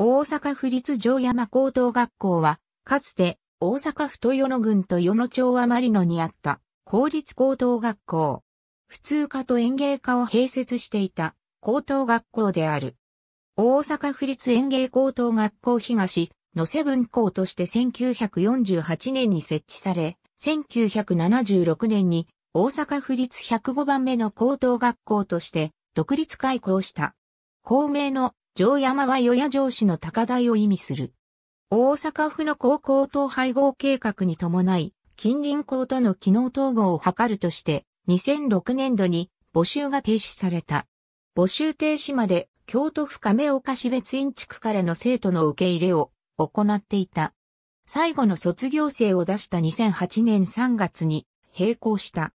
大阪府立城山高等学校は、かつて大阪府豊野郡と与野町はマのにあった公立高等学校。普通科と園芸科を併設していた高等学校である。大阪府立園芸高等学校東のセブン校として1948年に設置され、1976年に大阪府立105番目の高等学校として独立開校した。校名の城山は与野城市の高台を意味する。大阪府の高校統廃合計画に伴い、近隣校との機能統合を図るとして、2006年度に募集が停止された。募集停止まで京都府亀岡市別院地区からの生徒の受け入れを行っていた。最後の卒業生を出した2008年3月に並行した。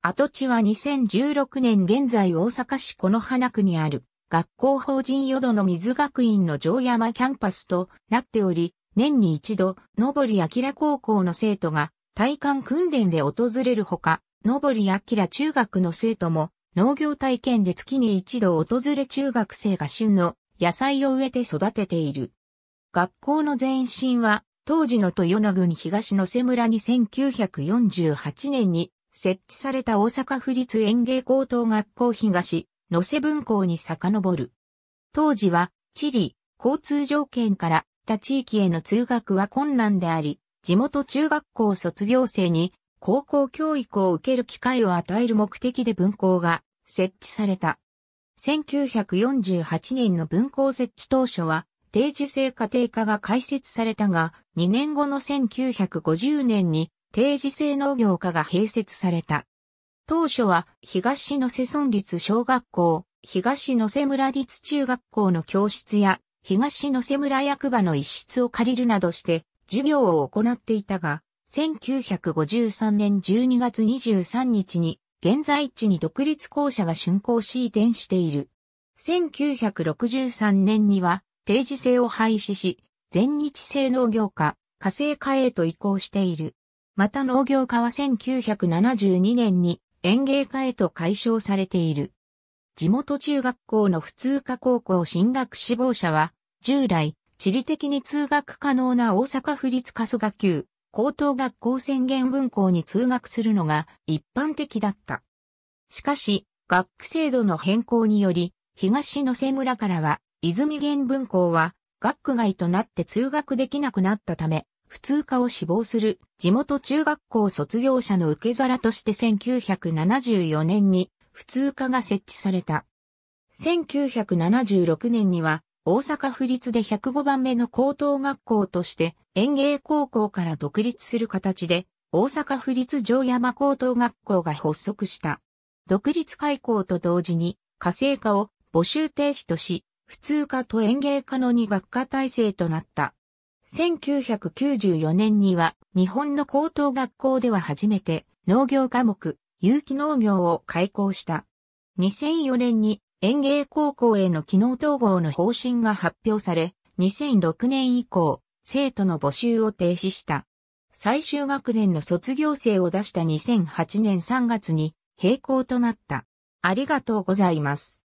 跡地は2016年現在大阪市この花区にある学校法人淀の水学院の城山キャンパスとなっており、年に一度、登り明高校の生徒が体幹訓練で訪れるほか、登り明中学の生徒も農業体験で月に一度訪れ中学生が旬の野菜を植えて育てている。学校の前身は当時の豊名郡東の瀬村に1948年に設置された大阪府立園芸高等学校東野瀬分校に遡る。当時は、地理、交通条件から他地域への通学は困難であり、地元中学校卒業生に高校教育を受ける機会を与える目的で分校が設置された。1948年の分校設置当初は、定時制家庭科が開設されたが、2年後の1950年に定時制農業科が併設された。当初は東野瀬村立小学校、東野瀬村立中学校の教室や東野瀬村役場の一室を借りるなどして授業を行っていたが、1953年12月23日に現在地に独立校舎が竣工し移転している。1963年には定時制を廃止し、全日制農業化、火星化へと移行している。また農業化は1972年に園芸家へと解消されている。地元中学校の普通科高校進学志望者は、従来、地理的に通学可能な大阪府立春日級、高等学校宣言分校に通学するのが一般的だった。しかし、学区制度の変更により、東野瀬村からは、泉原文校は、学区外となって通学できなくなったため、普通科を志望する地元中学校卒業者の受け皿として1974年に普通科が設置された。1976年には大阪府立で105番目の高等学校として園芸高校から独立する形で大阪府立城山高等学校が発足した。独立開校と同時に、家政科を募集停止とし、普通科と園芸科の2学科体制となった。1994年には日本の高等学校では初めて農業科目、有機農業を開校した。2004年に園芸高校への機能統合の方針が発表され、2006年以降、生徒の募集を停止した。最終学年の卒業生を出した2008年3月に閉校となった。ありがとうございます。